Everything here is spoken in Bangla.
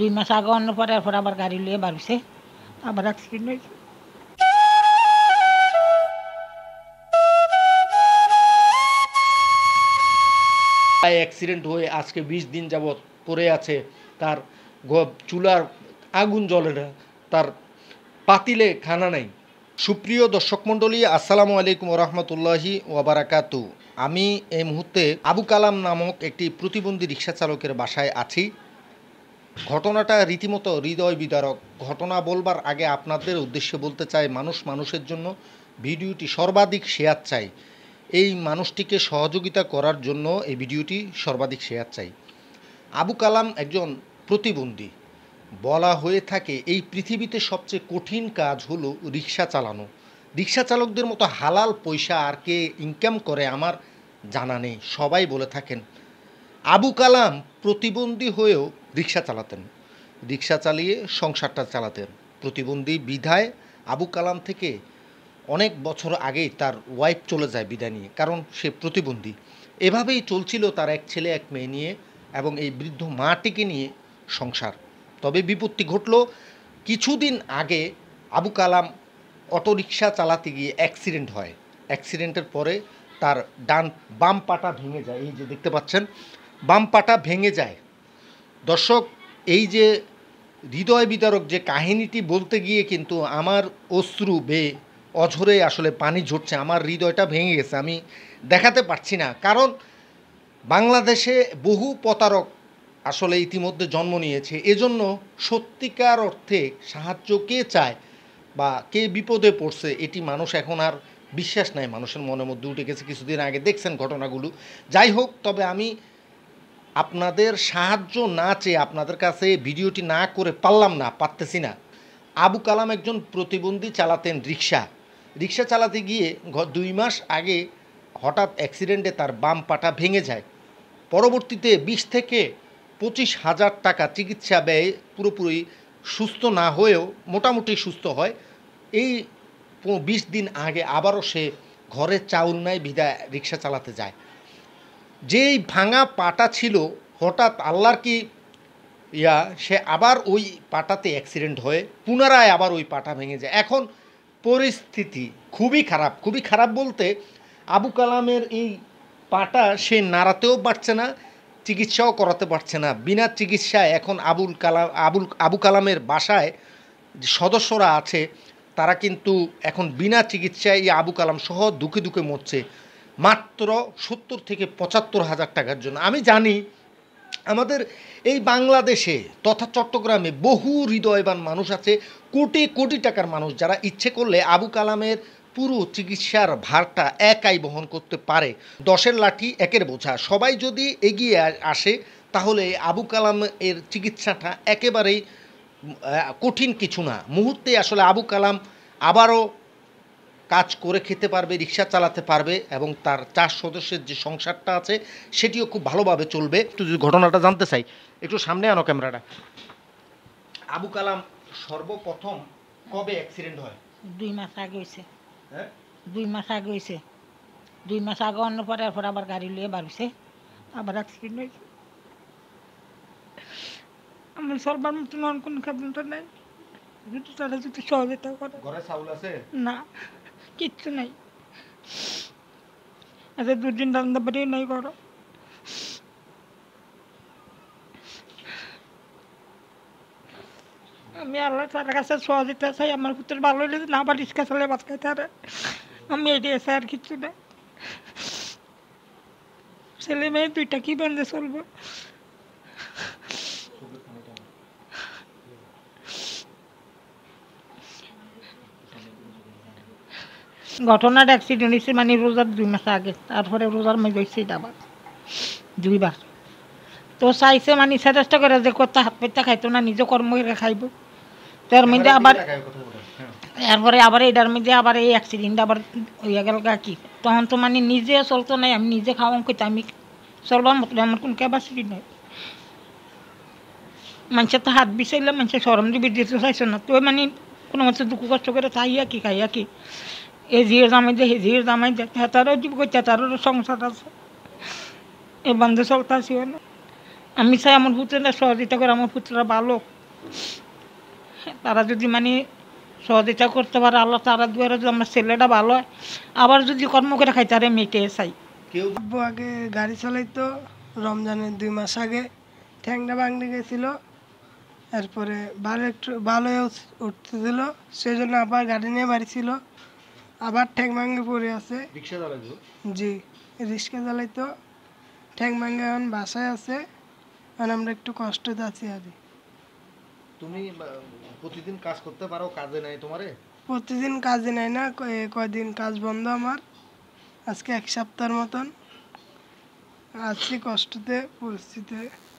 দুই মাস আগে অন্য পরে এরপর আবার গাড়ি লিয়ে বাড়ছে আবার অ্যাক্সিডেন্ট হয়েছে অ্যাক্সিডেন্ট হয়ে আজকে বিশ দিন যাবৎ পড়ে আছে তার চুলার আগুন জ্বলে না তার পাতিলে খানা নাই সুপ্রিয় দর্শক মণ্ডলী আসসালামু আলাইকুম রহমতুল্লাহি ওবারাকাতু আমি এই মুহূর্তে আবু কালাম নামক একটি প্রতিবন্ধী রিক্সা চালকের বাসায় আছি ঘটনাটা রীতিমতো হৃদয় বিদারক ঘটনা বলবার আগে আপনাদের উদ্দেশ্যে বলতে চাই মানুষ মানুষের জন্য ভিডিওটি সর্বাধিক শেয়ার চাই এই মানুষটিকে সহযোগিতা করার জন্য এই ভিডিওটি সর্বাধিক শেয়ার চাই আবু কালাম একজন প্রতিবন্ধী বলা হয়ে থাকে এই পৃথিবীতে সবচেয়ে কঠিন কাজ হলো রিক্সা চালানো রিক্সা চালকদের মতো হালাল পয়সা আর কে ইনকাম করে আমার জানা নেই সবাই বলে থাকেন আবু কালাম প্রতিবন্ধী হয়েও রিক্সা চালাতেন রিক্সা চালিয়ে সংসারটা চালাতেন প্রতিবন্ধী বিধায় আবু কালাম থেকে অনেক বছর আগেই তার ওয়াইফ চলে যায় বিদায় নিয়ে কারণ সে প্রতিবন্ধী এভাবেই চলছিল তার এক ছেলে এক মেয়ে নিয়ে এবং এই বৃদ্ধ মাটিকে নিয়ে সংসার তবে বিপত্তি ঘটল কিছুদিন আগে আবু কালাম অটোরিকশা চালাতে গিয়ে অ্যাক্সিডেন্ট হয় অ্যাক্সিডেন্টের পরে তার ডান বাম পাটা ভেঙে যায় এই যে দেখতে পাচ্ছেন বাম পাটা ভেঙে যায় দর্শক এই যে হৃদয় বিতারক যে কাহিনীটি বলতে গিয়ে কিন্তু আমার অশ্রু বে অঝরে আসলে পানি ঝরছে আমার হৃদয়টা ভেঙে গেছে আমি দেখাতে পারছি না কারণ বাংলাদেশে বহু প্রতারক আসলে ইতিমধ্যে জন্ম নিয়েছে এজন্য সত্যিকার অর্থে সাহায্য কে চায় বা কে বিপদে পড়ছে এটি মানুষ এখন আর বিশ্বাস নাই মানুষের মনের মধ্যে উঠে গেছে কিছুদিন আগে দেখছেন ঘটনাগুলো যাই হোক তবে আমি আপনাদের সাহায্য না চেয়ে আপনাদের কাছে ভিডিওটি না করে পারলাম না পারতেছি না আবু কালাম একজন প্রতিবন্ধী চালাতেন রিক্সা রিক্সা চালাতে গিয়ে দুই মাস আগে হঠাৎ অ্যাক্সিডেন্টে তার বাম পাটা ভেঙে যায় পরবর্তীতে বিশ থেকে পঁচিশ হাজার টাকা চিকিৎসা ব্যয়ে পুরোপুরি সুস্থ না হয়েও মোটামুটি সুস্থ হয় এই বিশ দিন আগে আবারও সে ঘরে চাউল নাই বিদায় রিক্সা চালাতে যায় যেই ভাঙা পাটা ছিল হঠাৎ আল্লাহর কি ইয়া সে আবার ওই পাটাতে অ্যাক্সিডেন্ট হয়ে পুনরায় আবার ওই পাটা ভেঙে যায় এখন পরিস্থিতি খুবই খারাপ খুবই খারাপ বলতে আবু কালামের এই পাটা সে নাড়াতেও পারছে না চিকিৎসাও করাতে পারছে না বিনা চিকিৎসায় এখন আবুল কালাম আবুল আবু কালামের বাসায় যে সদস্যরা আছে তারা কিন্তু এখন বিনা চিকিৎসায় এই আবু কালাম সহ দুঃখে দুঃখে মরছে মাত্র সত্তর থেকে পঁচাত্তর হাজার টাকার জন্য আমি জানি আমাদের এই বাংলাদেশে তথা চট্টগ্রামে বহু হৃদয়বান মানুষ আছে কোটি কোটি টাকার মানুষ যারা ইচ্ছে করলে আবু কালামের পুরো চিকিৎসার ভারটা একাই বহন করতে পারে দশের লাঠি একের বোঝা সবাই যদি এগিয়ে আসে তাহলে আবু কালাম এর চিকিৎসাটা একেবারেই কঠিন কিছু না মুহূর্তে আসলে আবু কালাম আবারও কাজ করে খেতে পারবে রিক্সা চালাতে পারবে এবং তার চার সদস্যের যে সংসারটা আছে সেটিও খুব ভালোভাবে চলবে একটু যদি ঘটনাটা জানতে চাই একটু সামনে আনো ক্যামেরাটা আবু কালাম সর্বপ্রথম কবে অ্যাক্সিডেন্ট হয় দুই মাস আগে হয়েছে হ্যাঁ দুই মাস আগে হয়েছে দুই মাস আগে অন্য পরে এরপর আবার গাড়ি লিয়ে বাড়ছে আবার অ্যাক্সিডেন্ট হয়েছে আমি সর্বার মতন কোনো খাবার নাই যদি তারা যদি সহযোগিতা করে ঘরে চাউল আছে না কিচ্ছু নেই আচ্ছা দুদিন রান্না বাড়ি নেই করো আমি আল্লাহ তার কাছে দিতে চাই আমার পুত্র ভালো হলে না বা রিক্সা বাদ খাইতে তারা আমি এটি এসে আর কিচ্ছু না ছেলে মেয়ে দুইটা কি বন্ধে চলবো ঘটনার অ্যাক্সিডেন্ট হয়েছে মানে রোজার দুই মাস আগে তারপরে রোজার মধ্যে হয়েছে আবার দুইবার তো চাইছে মানে চেষ্টা করে যে কত হাত পেটটা খাইতো না নিজে কর্ম করে খাইব তার মধ্যে আবার এরপরে আবার এটার মধ্যে আবার এই অ্যাক্সিডেন্ট আবার হইয়া গেল কি তখন তো মানে নিজে চলতো নাই আমি নিজে খাওয়াং কইতে আমি চলবার মতো আমার কোনো ক্যাপাসিটি নাই মানুষের তো হাত বিষাইলে মানুষের সরম দিবি দিতে চাইছে না তো মানে কোনো মানুষের দুঃখ কষ্ট করে চাইয়া কি খাইয়া কি এজির দামাইতে হেজির দামাইতে হেতারও জীব তেতারও সংসার আছে এ বান্ধে চলতাছি না আমি চাই আমার পুত্ররা সহযোগিতা করে আমার পুত্ররা ভালো তারা যদি মানে সহযোগিতা করতে পারে আল্লাহ তারা দুয়ারে যদি আমার ছেলেটা ভালো হয় আবার যদি কর্ম করে খাই তারে মেটে চাই কেউ আগে গাড়ি চালাইতো রমজানের দুই মাস আগে ঠ্যাংটা ভাঙতে গেছিল এরপরে ভালো একটু ভালো উঠতেছিল সেই জন্য আবার গাড়ি নিয়ে বাড়ি ছিল আবার ঠ্যাং ভাঙে পড়ে আছে রিক্সা চালাইতো জি রিক্সা চালাইতো ঠ্যাং ভাঙে এখন বাসায় আছে এখন আমরা একটু কষ্ট আছি আর তুমি প্রতিদিন কাজ করতে পারো কাজে নাই তোমারে প্রতিদিন কাজে নাই না কয়দিন কাজ বন্ধ আমার আজকে এক সপ্তাহের মতন আছি কষ্টতে পরিস্থিতি